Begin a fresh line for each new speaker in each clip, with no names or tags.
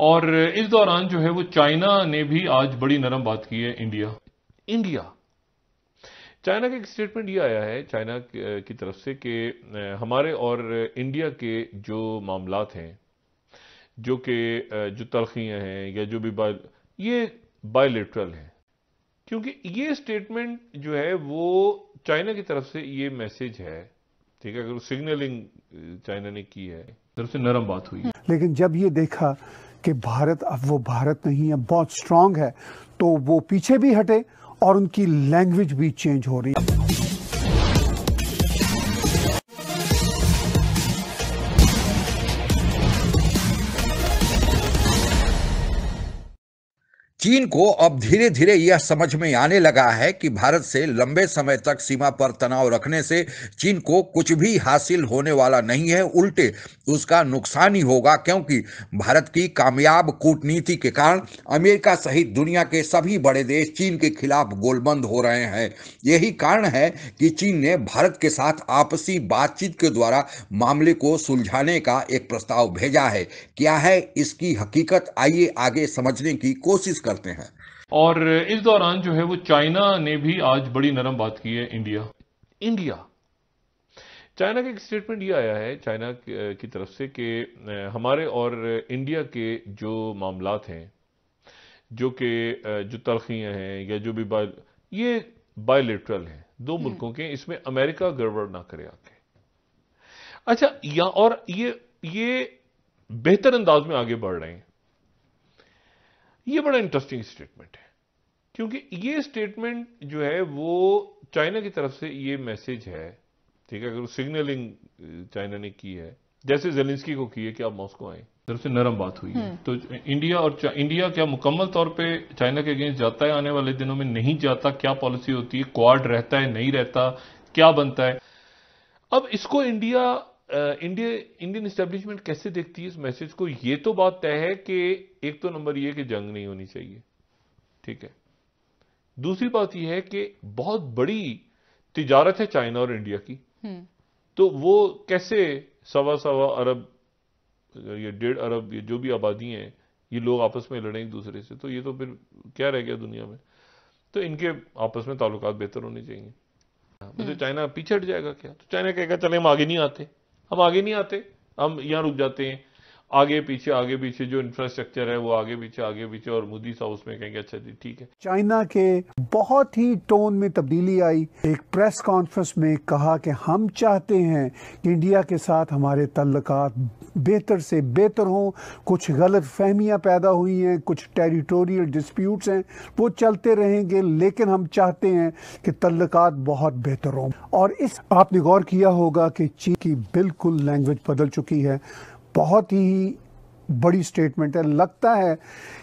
और इस दौरान जो है वो चाइना ने भी आज बड़ी नरम बात की है इंडिया इंडिया चाइना का एक स्टेटमेंट ये आया है चाइना की तरफ से कि हमारे और इंडिया के जो मामला हैं जो कि जो तलखियां हैं या जो भी बाय ये बायोलिट्रल हैं क्योंकि ये स्टेटमेंट जो है वो चाइना की तरफ से ये मैसेज है ठीक है अगर सिग्नलिंग चाइना ने की है तरफ से नरम बात हुई
लेकिन जब ये देखा कि भारत अब वो भारत नहीं है बहुत स्ट्रांग है तो वो पीछे भी हटे और उनकी लैंग्वेज भी चेंज हो रही है
चीन को अब धीरे धीरे यह समझ में आने लगा है कि भारत से लंबे समय तक सीमा पर तनाव रखने से चीन को कुछ भी हासिल होने वाला नहीं है उल्टे उसका नुकसान ही होगा क्योंकि भारत की कामयाब कूटनीति के कारण अमेरिका सहित दुनिया के सभी बड़े देश चीन के खिलाफ गोलबंद हो रहे हैं यही कारण है कि चीन ने भारत के साथ आपसी बातचीत के द्वारा मामले को सुलझाने का एक प्रस्ताव भेजा है क्या है इसकी हकीकत आइए आगे समझने की कोशिश कर करते हैं
और इस दौरान जो है वो चाइना ने भी आज बड़ी नरम बात की है इंडिया इंडिया चाइना का एक स्टेटमेंट ये आया है चाइना की तरफ से कि हमारे और इंडिया के जो मामलात हैं जो कि जो तलखियां हैं या जो भी बाय ये बायोलिट्रल हैं दो हम्म। मुल्कों के इसमें अमेरिका गड़बड़ ना करे आके अच्छा या और ये ये बेहतर अंदाज में आगे बढ़ रहे हैं ये बड़ा इंटरेस्टिंग स्टेटमेंट है क्योंकि ये स्टेटमेंट जो है वो चाइना की तरफ से ये मैसेज है ठीक है अगर सिग्नलिंग चाइना ने की है जैसे जेलिस्की को की है कि आप मॉस्को आए जरूर से नरम बात हुई है हम्म। तो इंडिया और इंडिया क्या मुकम्मल तौर पे चाइना के अगेंस्ट जाता है आने वाले दिनों में नहीं जाता क्या पॉलिसी होती है क्वाड रहता है नहीं रहता क्या बनता है अब इसको इंडिया इंडिया इंडियन इस्टेब्लिशमेंट कैसे देखती है इस मैसेज को ये तो बात तय है कि एक तो नंबर ये कि जंग नहीं होनी चाहिए ठीक है दूसरी बात यह है कि बहुत बड़ी तिजारत है चाइना और इंडिया की हम्म। तो वो कैसे सवा सवा अरब ये डेढ़ अरब ये जो भी आबादी हैं ये लोग आपस में लड़ेंगे एक दूसरे से तो ये तो फिर क्या रह गया दुनिया में तो इनके आपस में ताल्लुक बेहतर होने चाहिए मतलब चाइना पीछे हट जाएगा क्या तो चाइना कहेगा चले हम आगे नहीं आते हम आगे नहीं आते हम यहां रुक जाते हैं आगे पीछे आगे पीछे जो इंफ्रास्ट्रक्चर है वो आगे पीछे आगे पीछे और मोदी साहब उसमें कहेंगे अच्छा जी ठीक है
चाइना के बहुत ही टोन में तब्दीली आई एक प्रेस कॉन्फ्रेंस में कहा कि हम चाहते हैं कि इंडिया के साथ हमारे तल्लक बेहतर से बेहतर हों कुछ गलत फहमियाँ पैदा हुई हैं कुछ टेरिटोरियल डिस्प्यूट्स हैं वो चलते रहेंगे लेकिन हम चाहते हैं कि तल्लक बहुत बेहतर हों और इस आपने गौर किया होगा कि चीन की बिल्कुल लैंग्वेज बदल चुकी है बहुत ही बड़ी स्टेटमेंट है लगता है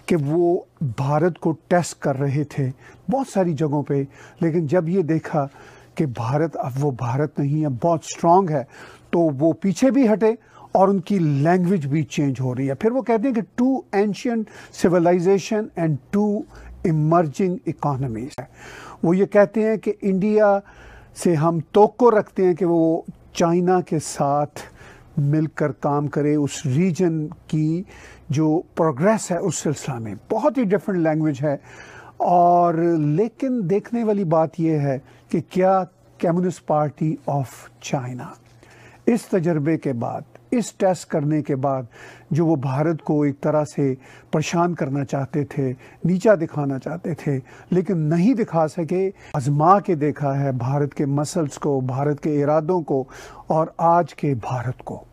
कि वो भारत को टेस्ट कर रहे थे बहुत सारी जगहों पे लेकिन जब ये देखा कि भारत अब वो भारत नहीं है बहुत स्ट्रांग है तो वो पीछे भी हटे और उनकी लैंग्वेज भी चेंज हो रही है फिर वो कहते हैं कि two ancient civilisation and two emerging economies वो ये कहते हैं कि इंडिया से हम तो रखते हैं कि वो चाइना के साथ मिलकर काम करे उस रीजन की जो प्रोग्रेस है उस सिलसिला में बहुत ही डिफरेंट लैंग्वेज है और लेकिन देखने वाली बात यह है कि क्या कम्युनिस्ट पार्टी ऑफ चाइना इस तजर्बे के बाद इस टेस्ट करने के बाद जो वो भारत को एक तरह से परेशान करना चाहते थे नीचा दिखाना चाहते थे लेकिन नहीं दिखा सके आजमा के देखा है भारत के मसल्स को भारत के इरादों को और आज के भारत को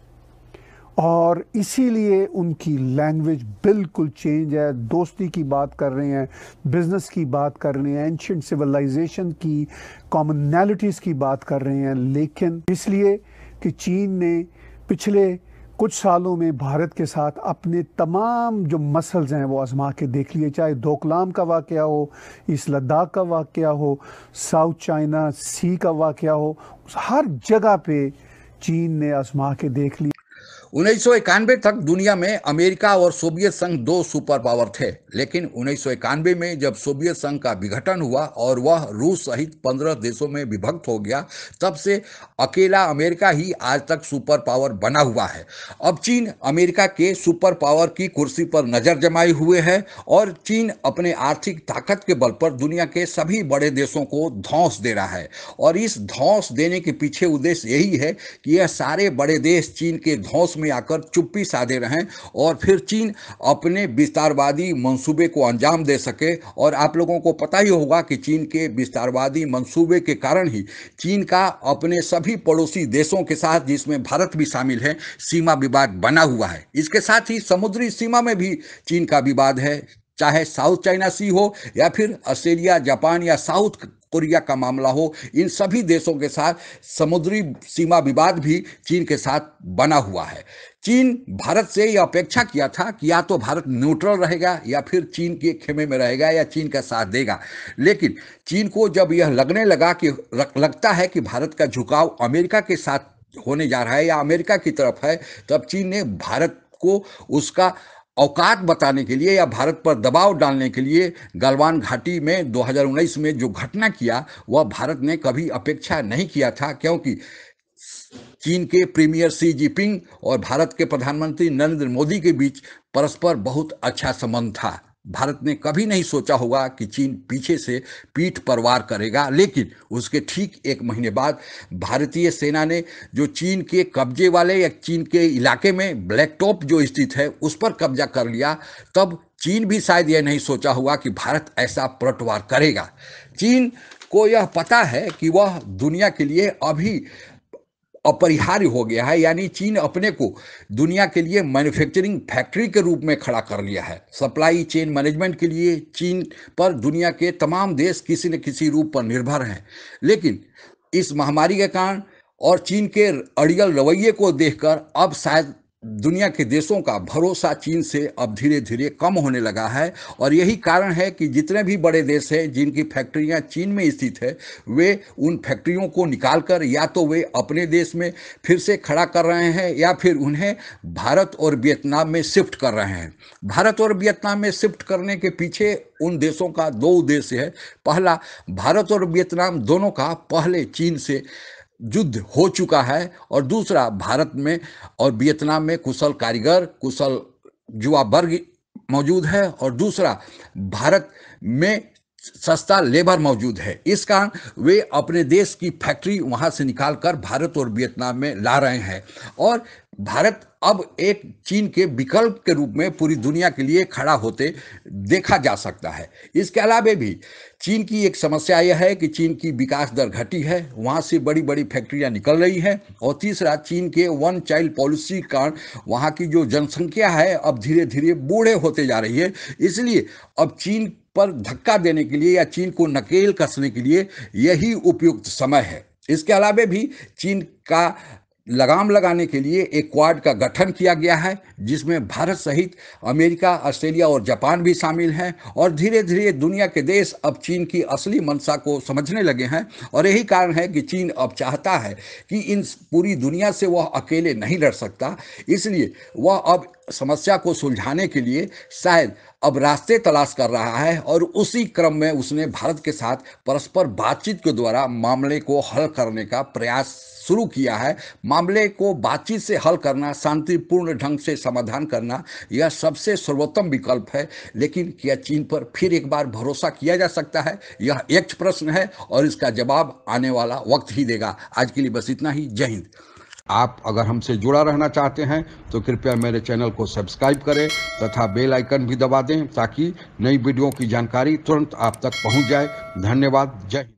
और इसीलिए उनकी लैंग्वेज बिल्कुल चेंज है दोस्ती की बात कर रहे हैं बिजनेस की बात कर रहे हैं एंशंट सिविलाइजेशन की कॉमनैलिटीज़ की बात कर रहे हैं लेकिन इसलिए कि चीन ने पिछले कुछ सालों में भारत के साथ अपने तमाम जो मसल्स हैं वो आजमा के देख लिए चाहे दोकलाम का वाक़ हो इस लद्दाख का वाक़ हो साउथ चाइना सी का वाक़ हो हर जगह पे चीन ने आजमा के देख लिया
उन्नीस तक दुनिया में अमेरिका और सोवियत संघ दो सुपर पावर थे लेकिन उन्नीस में जब सोवियत संघ का विघटन हुआ और वह रूस सहित 15 देशों में विभक्त हो गया तब से अकेला अमेरिका ही आज तक सुपर पावर बना हुआ है अब चीन अमेरिका के सुपर पावर की कुर्सी पर नज़र जमाए हुए है और चीन अपने आर्थिक ताकत के बल पर दुनिया के सभी बड़े देशों को धौंस दे रहा है और इस धौंस देने के पीछे उद्देश्य यही है कि यह सारे बड़े देश चीन के धौंस में में आकर चुप्पी साधे रहें और फिर चीन अपने विस्तारवादी मंसूबे को अंजाम दे सके और आप लोगों को पता ही होगा कि चीन के विस्तारवादी मंसूबे के कारण ही चीन का अपने सभी पड़ोसी देशों के साथ जिसमें भारत भी शामिल है सीमा विवाद बना हुआ है इसके साथ ही समुद्री सीमा में भी चीन का विवाद है चाहे साउथ चाइना सी हो या फिर ऑस्ट्रेलिया जापान या साउथ कोरिया का मामला हो इन सभी देशों के साथ समुद्री सीमा विवाद भी चीन के साथ बना हुआ है चीन भारत से यह अपेक्षा किया था कि या तो भारत न्यूट्रल रहेगा या फिर चीन के खेमे में रहेगा या चीन का साथ देगा लेकिन चीन को जब यह लगने लगा कि लगता है कि भारत का झुकाव अमेरिका के साथ होने जा रहा है या अमेरिका की तरफ है तब चीन ने भारत को उसका औकात बताने के लिए या भारत पर दबाव डालने के लिए गलवान घाटी में 2019 में जो घटना किया वह भारत ने कभी अपेक्षा नहीं किया था क्योंकि चीन के प्रीमियर सी जिनपिंग और भारत के प्रधानमंत्री नरेंद्र मोदी के बीच परस्पर बहुत अच्छा संबंध था भारत ने कभी नहीं सोचा होगा कि चीन पीछे से पीठ पर वार करेगा लेकिन उसके ठीक एक महीने बाद भारतीय सेना ने जो चीन के कब्जे वाले या चीन के इलाके में ब्लैक टॉप जो स्थित है उस पर कब्जा कर लिया तब चीन भी शायद यह नहीं सोचा होगा कि भारत ऐसा पलटवार करेगा चीन को यह पता है कि वह दुनिया के लिए अभी अपरिहार्य हो गया है यानी चीन अपने को दुनिया के लिए मैन्युफैक्चरिंग फैक्ट्री के रूप में खड़ा कर लिया है सप्लाई चेन मैनेजमेंट के लिए चीन पर दुनिया के तमाम देश किसी न किसी रूप पर निर्भर हैं लेकिन इस महामारी के कारण और चीन के अड़ियल रवैये को देखकर अब शायद दुनिया के देशों का भरोसा चीन से अब धीरे धीरे कम होने लगा है और यही कारण है कि जितने भी बड़े देश हैं जिनकी फैक्ट्रियां चीन में स्थित है वे उन फैक्ट्रियों को निकालकर या तो वे अपने देश में फिर से खड़ा कर रहे हैं या फिर उन्हें भारत और वियतनाम में शिफ्ट कर रहे हैं भारत और वियतनाम में शिफ्ट करने के पीछे उन देशों का दो उद्देश्य है पहला भारत और वियतनाम दोनों का पहले चीन से युद्ध हो चुका है और दूसरा भारत में और वियतनाम में कुशल कारीगर कुशल युवा वर्ग मौजूद है और दूसरा भारत में सस्ता लेबर मौजूद है इस कारण वे अपने देश की फैक्ट्री वहाँ से निकालकर भारत और वियतनाम में ला रहे हैं और भारत अब एक चीन के विकल्प के रूप में पूरी दुनिया के लिए खड़ा होते देखा जा सकता है इसके अलावा भी चीन की एक समस्या यह है कि चीन की विकास दर घटी है वहाँ से बड़ी बड़ी फैक्ट्रियाँ निकल रही हैं और तीसरा चीन के वन चाइल्ड पॉलिसी कारण वहाँ की जो जनसंख्या है अब धीरे धीरे बूढ़े होते जा रही है इसलिए अब चीन पर धक्का देने के लिए या चीन को नकेल कसने के लिए यही उपयुक्त समय है इसके अलावा भी चीन का लगाम लगाने के लिए एक क्वाड का गठन किया गया है जिसमें भारत सहित अमेरिका ऑस्ट्रेलिया और जापान भी शामिल हैं और धीरे धीरे दुनिया के देश अब चीन की असली मंशा को समझने लगे हैं और यही कारण है कि चीन अब चाहता है कि इन पूरी दुनिया से वह अकेले नहीं लड़ सकता इसलिए वह अब समस्या को सुलझाने के लिए शायद अब रास्ते तलाश कर रहा है और उसी क्रम में उसने भारत के साथ परस्पर बातचीत के द्वारा मामले को हल करने का प्रयास शुरू किया है मामले को बातचीत से हल करना शांतिपूर्ण ढंग से समाधान करना यह सबसे सर्वोत्तम विकल्प है लेकिन क्या चीन पर फिर एक बार भरोसा किया जा सकता है यह एक प्रश्न है और इसका जवाब आने वाला वक्त ही देगा आज के लिए बस इतना ही जय हिंद आप अगर हमसे जुड़ा रहना चाहते हैं तो कृपया मेरे चैनल को सब्सक्राइब करें तथा बेल आइकन भी दबा दें ताकि नई वीडियो की जानकारी तुरंत आप तक पहुंच जाए धन्यवाद जय